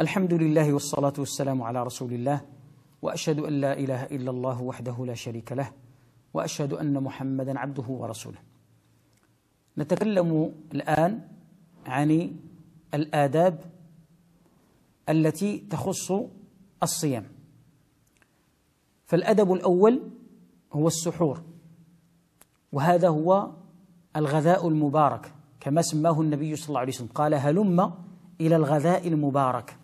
الحمد لله والصلاة والسلام على رسول الله وأشهد أن لا إله إلا الله وحده لا شريك له وأشهد أن محمدا عبده ورسوله نتكلم الآن عن الآداب التي تخص الصيام فالأدب الأول هو السحور وهذا هو الغذاء المبارك كما سماه النبي صلى الله عليه وسلم قال هلم إلى الغذاء المبارك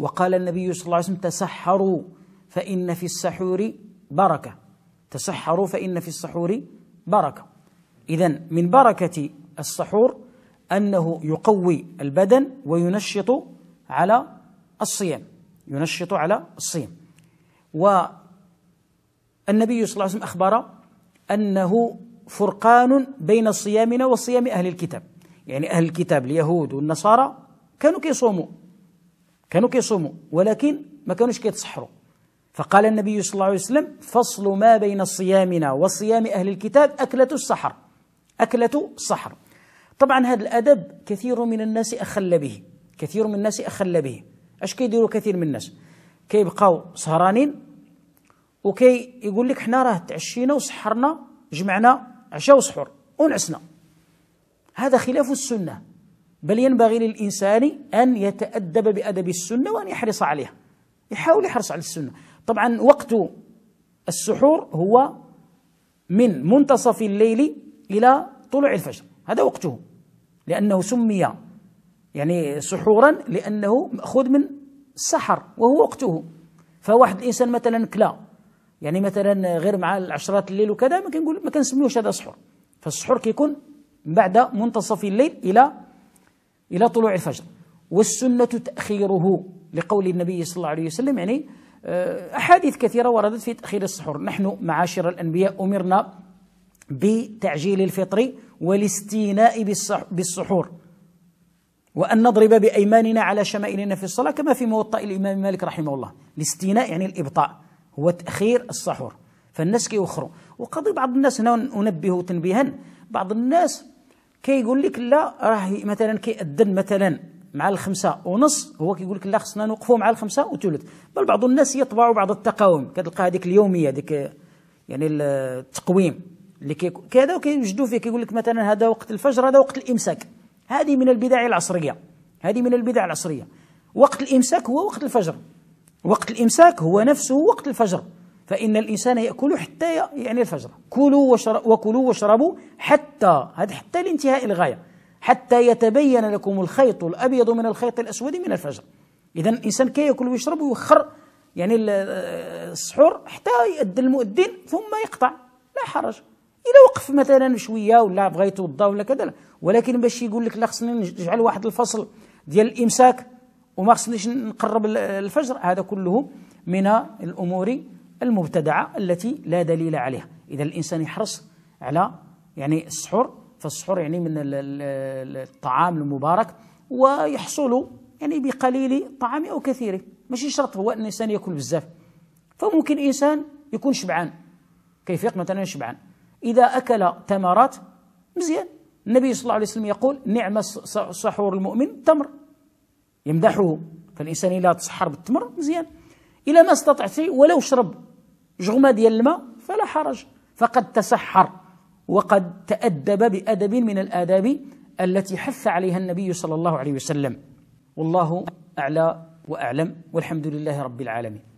وقال النبي صلى الله عليه وسلم تسحروا فإن في السحور بركة تسحروا فإن في السحور بركة إذا من بركة السحور أنه يقوي البدن وينشط على الصيام ينشط على الصيام والنبي صلى الله عليه وسلم أخبر أنه فرقان بين صيامنا وصيام أهل الكتاب يعني أهل الكتاب اليهود والنصارى كانوا كيصوموا كانوا كيصوموا ولكن ما كانوش كيتسحروا فقال النبي صلى الله عليه وسلم فصل ما بين صيامنا وصيام أهل الكتاب أكلة السحر أكلة السحر طبعا هذا الأدب كثير من الناس أخل به كثير من الناس أخل به أش كيديروا كثير من الناس كيبقاو سهرانين وكي يقول لك حنا راه تعشينا وسحرنا جمعنا عشاء وسحور ونعسنا هذا خلاف السنه بل ينبغي للإنسان أن يتأدب بأدب السنة وأن يحرص عليها يحاول يحرص على السنة طبعا وقت السحور هو من منتصف الليل إلى طلوع الفجر هذا وقته لأنه سمي يعني سحورا لأنه مأخوذ من السحر وهو وقته فواحد الإنسان مثلا كلا يعني مثلا غير مع العشرات الليل وكذا ما كنقول ما كنسميوش هذا سحور فالسحور كيكون بعد منتصف الليل إلى إلى طلوع الفجر والسنة تأخيره لقول النبي صلى الله عليه وسلم يعني آه، أحاديث كثيرة وردت في تأخير السحور نحن معاشر الأنبياء أمرنا بتعجيل الفطر والاستيناء بالسحور وأن نضرب بأيماننا على شمائلنا في الصلاة كما في موطأ الإمام مالك رحمه الله الاستيناء يعني الإبطاء هو تأخير السحور فالناس كيوخروا وقضي بعض الناس هنا أنبه تنبيها بعض الناس كيقول كي لك لا راه مثلا كيأذن مثلا مع الخمسة ونص هو كيقول لك لا خصنا نوقفوا مع الخمسة وثلث بل بعض الناس يطبعوا بعض التقاوم كتلقى هذيك اليومية هذيك يعني التقويم اللي كذا وكيوجدوا فيه كيقول لك مثلا هذا وقت الفجر هذا وقت الإمساك هذه من البدع العصرية هذه من البدع العصرية وقت الإمساك هو وقت الفجر وقت الإمساك هو نفسه وقت الفجر فإن الإنسان يأكل حتى يعني الفجر كلوا وكلوا واشربوا حتى هذا حتى لانتهاء الغاية حتى يتبين لكم الخيط الأبيض من الخيط الأسود من الفجر إذا الإنسان كي يأكل ويشرب ويوخر يعني السحور حتى يؤدي المؤذن ثم يقطع لا حرج إلى وقف مثلا شوية ولا بغى يتوضا ولا كذا ولكن باش يقول لك لا خصني نجعل واحد الفصل ديال الإمساك وما خصنيش نقرب الفجر هذا كله من الأمور المبتدعة التي لا دليل عليها إذا الإنسان يحرص على يعني السحور فالسحور يعني من الطعام المبارك ويحصل يعني بقليل طعام أو كثيره ماشي شرط هو أن الإنسان يأكل بزاف فممكن إنسان يكون شبعان كيف مثلا شبعان إذا أكل تمرات مزيان النبي صلى الله عليه وسلم يقول نعم سحور المؤمن تمر يمدحه فالإنسان إذا تسحر بالتمر مزيان إلى ما استطعت ولو شرب جغمة ديال الماء فلا حرج فقد تسحر وقد تأدب بأدب من الآداب التي حث عليها النبي صلى الله عليه وسلم والله أعلى وأعلم والحمد لله رب العالمين